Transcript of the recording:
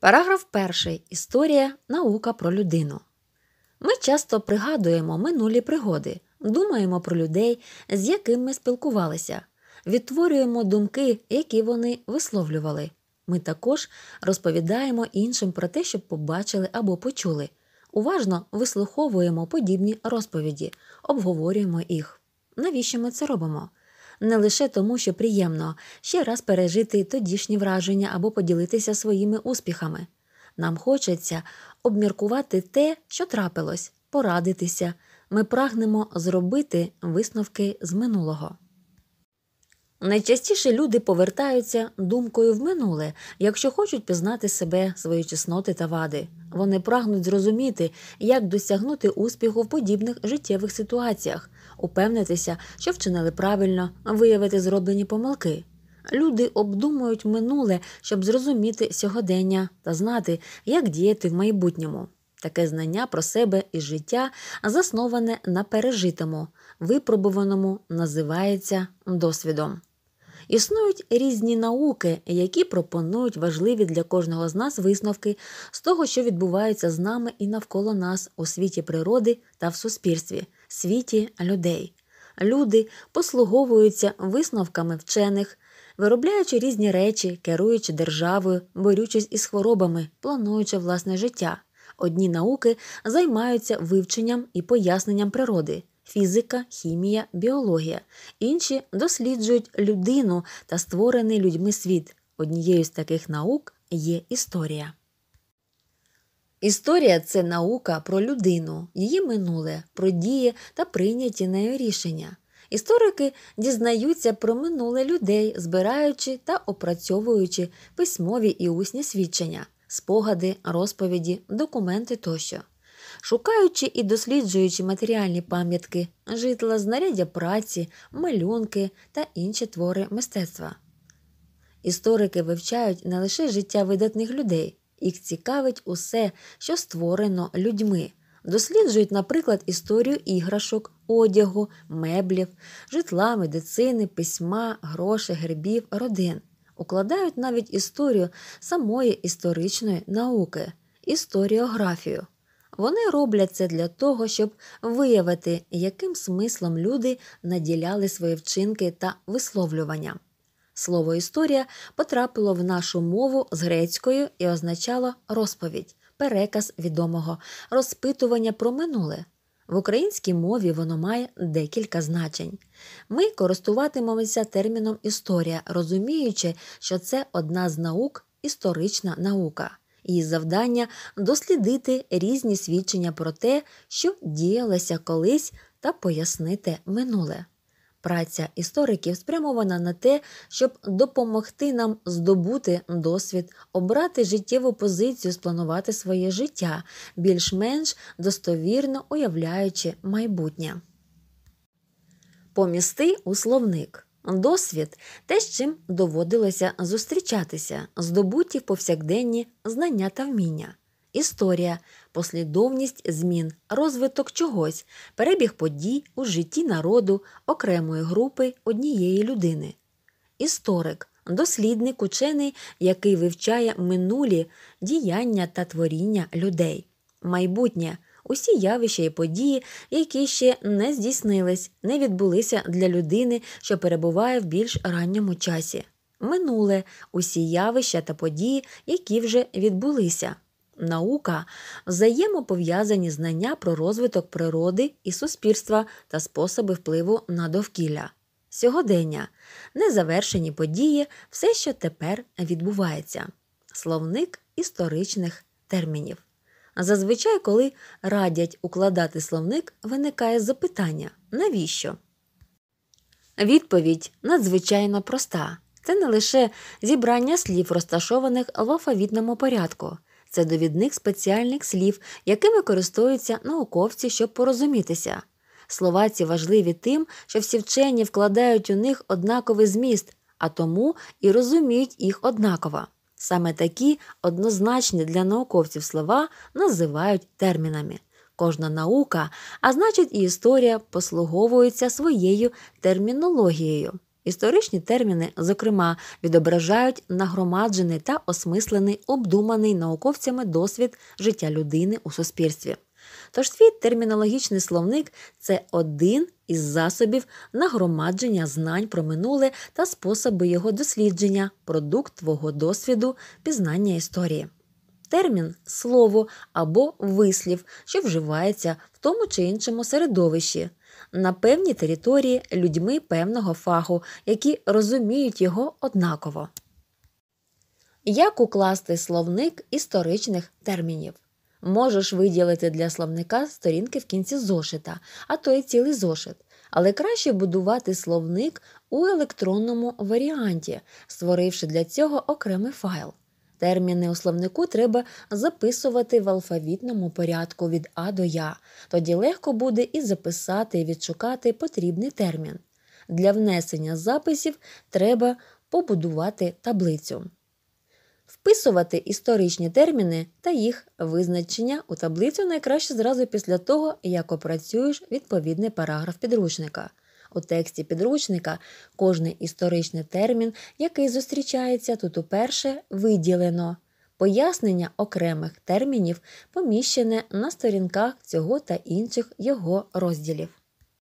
Параграф 1. Історія наука про людину. Ми часто пригадуємо минулі пригоди, думаємо про людей, з якими ми спілкувалися, відтворюємо думки, які вони висловлювали. Ми також розповідаємо іншим про те, що побачили або почули. Уважно вислуховуємо подібні розповіді, обговорюємо їх. Навіщо ми це робимо? не лише тому, що приємно ще раз пережити тодішні враження або поділитися своїми успіхами. Нам хочеться обміркувати те, що трапилось, порадитися. Ми прагнемо зробити висновки з минулого. Найчастіше люди повертаються думкою в минуле, якщо хочуть пізнати себе, свої чесноти та вади. Вони прагнуть зрозуміти, як досягнути успіху в подібних життєвих ситуаціях, упевнитися, що вчинили правильно, виявити зроблені помилки. Люди обдумують минуле, щоб зрозуміти сьогодення та знати, як діяти в майбутньому. Таке знання про себе і життя засноване на пережитому, випробуваному називається досвідом. Існують різні науки, які пропонують важливі для кожного з нас висновки з того, що відбувається з нами і навколо нас у світі природи та в суспільстві світі людей. Люди послуговуються висновками вчених, виробляючи різні речі, керуючи державою, борючись із хворобами, плануючи власне життя. Одні науки займаються вивченням і поясненням природи. Фізика, хімія, біологія, інші досліджують людину та створений людьми світ. Однією з таких наук є історія. Історія це наука про людину, її минуле, про дії та прийняті нею рішення. Історики дізнаються про минуле людей, збираючи та опрацьовуючи письмові і усні свідчення, спогади, розповіді, документи тощо. Шукаючи і досліджуючи матеріальні пам'ятки, житла, знаряддя праці, малюнки та інші твори мистецтва. Історики вивчають не лише життя видатних людей, їх цікавить усе, що створено людьми. Досліджують, наприклад, історію іграшок, одягу, меблів, житла, медицини, письма, грошей, гербів, родин. Укладають навіть історію самої історичної науки, історіографію. Вони роблять це для того, щоб виявити, яким смислом люди наділяли свої вчинки та висловлювання. Слово історія потрапило в нашу мову з грецькою і означало розповідь, переказ відомого, розпитування про минуле. В українській мові воно має декілька значень. Ми користуватимемося терміном історія, розуміючи, що це одна з наук, історична наука. Її завдання дослідити різні свідчення про те, що діялося колись, та пояснити минуле. Праця істориків спрямована на те, щоб допомогти нам здобути досвід, обрати життєву позицію, спланувати своє життя, більш-менш достовірно уявляючи майбутнє. Помісти у словник. Досвід те, з чим доводилося зустрічатися, здобуті в повсякденні знання та вміння. Історія, послідовність змін, розвиток чогось, перебіг подій у житті народу, окремої групи однієї людини. Історик дослідник, учений, який вивчає минулі діяння та творіння людей, майбутнє усі явища і події, які ще не здійснились, не відбулися для людини, що перебуває в більш ранньому часі. Минуле усі явища та події, які вже відбулися наука взаємопов'язані знання про розвиток природи і суспільства та способи впливу на довкілля. Сьогодення незавершені події, все, що тепер відбувається, словник історичних термінів. Зазвичай, коли радять укладати словник, виникає запитання навіщо? Відповідь надзвичайно проста. Це не лише зібрання слів, розташованих в алфавітному порядку, це довідник спеціальних слів, якими користуються науковці, щоб порозумітися. Слова ці важливі тим, що всі вчені вкладають у них однаковий зміст, а тому і розуміють їх однаково. Саме такі однозначні для науковців слова називають термінами. Кожна наука, а значить і історія, послуговується своєю термінологією. Історичні терміни, зокрема, відображають нагромаджений та осмислений, обдуманий науковцями досвід життя людини у суспільстві. Тож свій термінологічний словник це один із засобів нагромадження знань про минуле та способи його дослідження, продукт твого досвіду, пізнання історії. Термін слово або вислів, що вживається в тому чи іншому середовищі, на певній території людьми певного фаху, які розуміють його однаково. Як укласти словник історичних термінів? Можеш виділити для словника сторінки в кінці зошита, а то й цілий зошит. Але краще будувати словник у електронному варіанті, створивши для цього окремий файл. Терміни у словнику треба записувати в алфавітному порядку від А до Я. Тоді легко буде і записати, і відшукати потрібний термін. Для внесення записів треба побудувати таблицю. Вписувати історичні терміни та їх визначення у таблицю найкраще зразу після того, як опрацюєш відповідний параграф підручника. У тексті підручника кожний історичний термін, який зустрічається тут уперше, виділено. Пояснення окремих термінів поміщене на сторінках цього та інших його розділів.